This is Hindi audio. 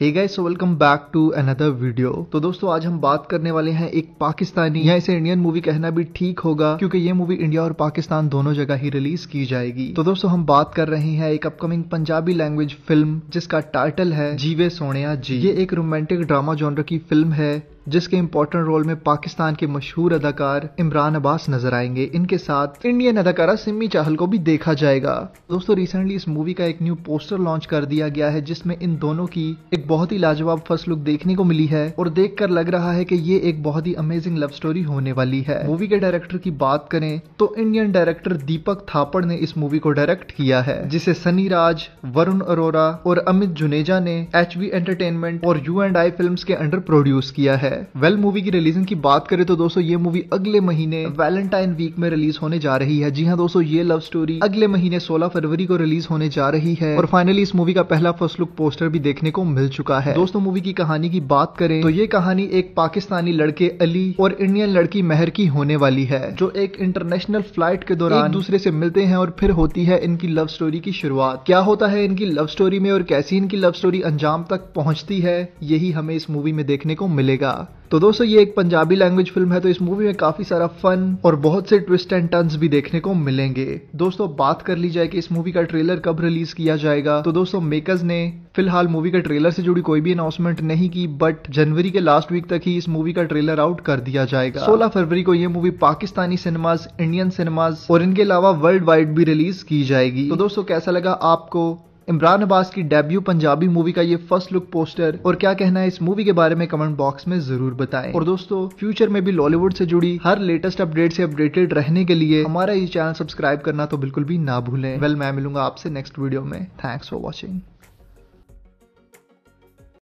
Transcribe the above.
hey guys so welcome back to another video तो दोस्तों आज हम बात करने वाले हैं एक पाकिस्तानी या इसे इंडियन मूवी कहना भी ठीक होगा क्योंकि ये मूवी इंडिया और पाकिस्तान दोनों जगह ही रिलीज की जाएगी तो दोस्तों हम बात कर रहे हैं एक अपकमिंग पंजाबी लैंग्वेज फिल्म जिसका टाइटल है जीवे सोनिया जी ये एक रोमांटिक ड्रामा जॉनर की फिल्म है जिसके इम्पोर्टेंट रोल में पाकिस्तान के मशहूर अदाकार इमरान अब्बास नजर आएंगे इनके साथ इंडियन अदाकारा सिमी चाहल को भी देखा जाएगा दोस्तों रिसेंटली इस मूवी का एक न्यू पोस्टर लॉन्च कर दिया गया है जिसमें इन दोनों की एक बहुत ही लाजवाब फर्स्ट लुक देखने को मिली है और देख कर लग रहा है की ये एक बहुत ही अमेजिंग लव स्टोरी होने वाली है मूवी के डायरेक्टर की बात करें तो इंडियन डायरेक्टर दीपक थापड़ ने इस मूवी को डायरेक्ट किया है जिसे सनी राज वरुण अरोरा और अमित जुनेजा ने एच एंटरटेनमेंट और यू एंड आई फिल्म के अंडर प्रोड्यूस किया है है वेल well मूवी की रिलीजिंग की बात करें तो दोस्तों ये मूवी अगले महीने वैलेंटाइन वीक में रिलीज होने जा रही है जी हाँ दोस्तों ये लव स्टोरी अगले महीने 16 फरवरी को रिलीज होने जा रही है और फाइनली इस मूवी का पहला फर्स्ट लुक पोस्टर भी देखने को मिल चुका है दोस्तों मूवी की कहानी की बात करें तो ये कहानी एक पाकिस्तानी लड़के अली और इंडियन लड़की मेहर की होने वाली है जो एक इंटरनेशनल फ्लाइट के दौरान दूसरे से मिलते हैं और फिर होती है इनकी लव स्टोरी की शुरुआत क्या होता है इनकी लव स्टोरी में और कैसी इनकी लव स्टोरी अंजाम तक पहुंचती है यही हमें इस मूवी में देखने को मिलेगा तो दोस्तों ये एक पंजाबी लैंग्वेज फिल्म है तो इस मूवी में काफी सारा फन और बहुत से ट्विस्ट एंड टर्न्स भी देखने को मिलेंगे दोस्तों बात कर ली जाए कि इस मूवी का ट्रेलर कब रिलीज किया जाएगा तो दोस्तों मेकर्स ने फिलहाल मूवी का ट्रेलर से जुड़ी कोई भी अनाउंसमेंट नहीं की बट जनवरी के लास्ट वीक तक ही इस मूवी का ट्रेलर आउट कर दिया जाएगा सोलह फरवरी को यह movie Pakistani cinemas Indian cinemas और इनके अलावा वर्ल्ड वाइड भी रिलीज की जाएगी तो दोस्तों कैसा लगा आपको इमरान अब्बास की डेब्यू पंजाबी मूवी का ये फर्स्ट लुक पोस्टर और क्या कहना है इस मूवी के बारे में कमेंट बॉक्स में जरूर बताएं और दोस्तों फ्यूचर में भी लॉलीवुड से जुड़ी हर लेटेस्ट अपडेट से अपडेटेड रहने के लिए हमारा ये चैनल सब्सक्राइब करना तो बिल्कुल भी ना भूलें वेल well, मैं मिलूंगा आपसे नेक्स्ट वीडियो में थैंक्स फॉर वॉचिंग